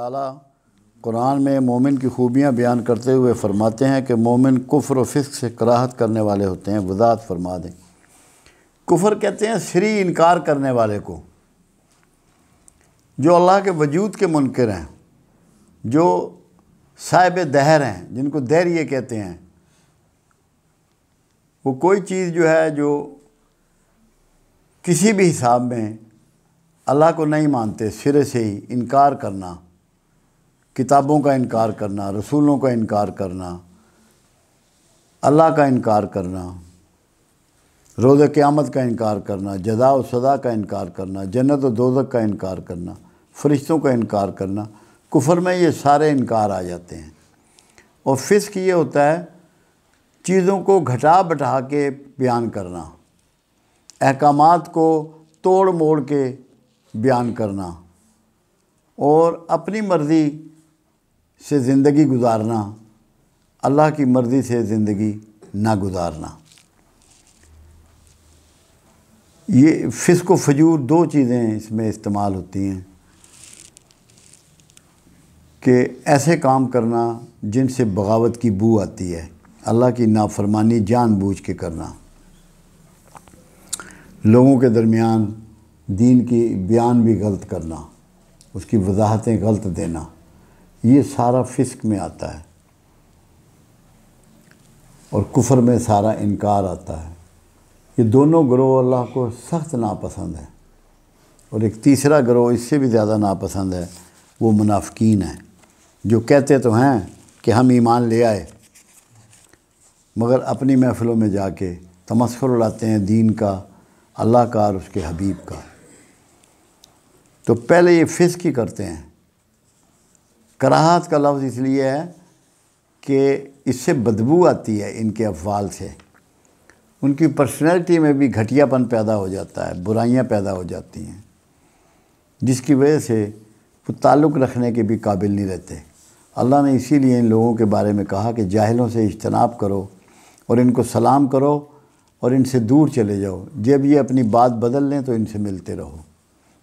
ताला कुरान में मोमिन की खूबियाँ बयान करते हुए फ़रमाते हैं कि मोमिन कुफ्र व फिस्क से कराहत करने वाले होते हैं वजात फरमा दें कुफ्र कहते हैं श्री इनकार करने वाले को जो अल्लाह के वजूद के मुनकर हैं जो साहिब दहर हैं जिनको ये कहते हैं वो कोई चीज़ जो है जो किसी भी हिसाब में अल्लाह को नहीं मानते सिरे से ही इनकार करना किताबों का इनकार करना रसूलों का इनकार करना अल्लाह का इनकार करना रोज़ क़्यामत का इनकार करना जदा व सदा का इनकार करना जन्नत व दोजक का इनकार करना फरिश्तों का इनकार करना कुफर में ये सारे इनकार आ जाते हैं और फिस्क ये होता है चीज़ों को घटा बटा के बयान करना अहकाम को तोड़ मोड़ के बयान करना और अपनी मर्ज़ी से ज़िंदगी गुजारना अल्लाह की मर्ज़ी से ज़िंदगी ना गुजारना ये फिस्क फजूर दो चीज़ें इसमें इस्तेमाल होती हैं कि ऐसे काम करना जिनसे बगावत की बू आती है अल्लाह की नाफरमानी जानबूझ के करना लोगों के दरमियान दीन की बयान भी गलत करना उसकी वजाहतें गलत देना ये सारा फिस्क में आता है और कुफर में सारा इनकार आता है ये दोनों ग्रोह अल्लाह को सख्त नापसंद है और एक तीसरा ग्रोह इससे भी ज़्यादा नापसंद है वो मुनाफिकीन है जो कहते तो हैं कि हम ईमान ले आए मगर अपनी महफ़िलों में जाके तमस्कर उड़ाते हैं दीन का अल्लाह का और उसके हबीब का तो पहले ये फिस्क ही करते हैं कराहत का लफ्ज़ इसलिए है कि इससे बदबू आती है इनके अफवाल से उनकी पर्सनैलिटी में भी घटियापन पैदा हो जाता है बुराइयाँ पैदा हो जाती हैं जिसकी वजह से वो ताल्लुक़ रखने के भी काबिल नहीं रहते अल्लाह ने इसीलिए इन लोगों के बारे में कहा कि जाहिलों से इजतनाब करो और इनको सलाम करो और इनसे दूर चले जाओ जब ये अपनी बात बदल लें तो इनसे मिलते रहो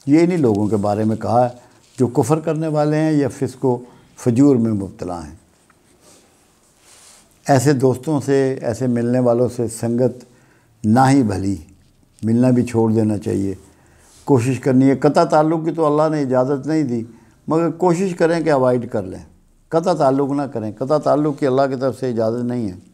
ये इन्हीं लोगों के बारे में कहा है जो कुफर करने वाले हैं या फिसको फजूर में मुबतला हैं ऐसे दोस्तों से ऐसे मिलने वालों से संगत ना ही भली मिलना भी छोड़ देना चाहिए कोशिश करनी है कता ताल्लुक़ की तो अल्लाह ने इजाज़त नहीं दी मगर कोशिश करें कि अवॉइड कर लें कता ताल्लुक़ ना करें कता ताल्लुक़ की अल्लाह की तरफ से इजाज़त नहीं है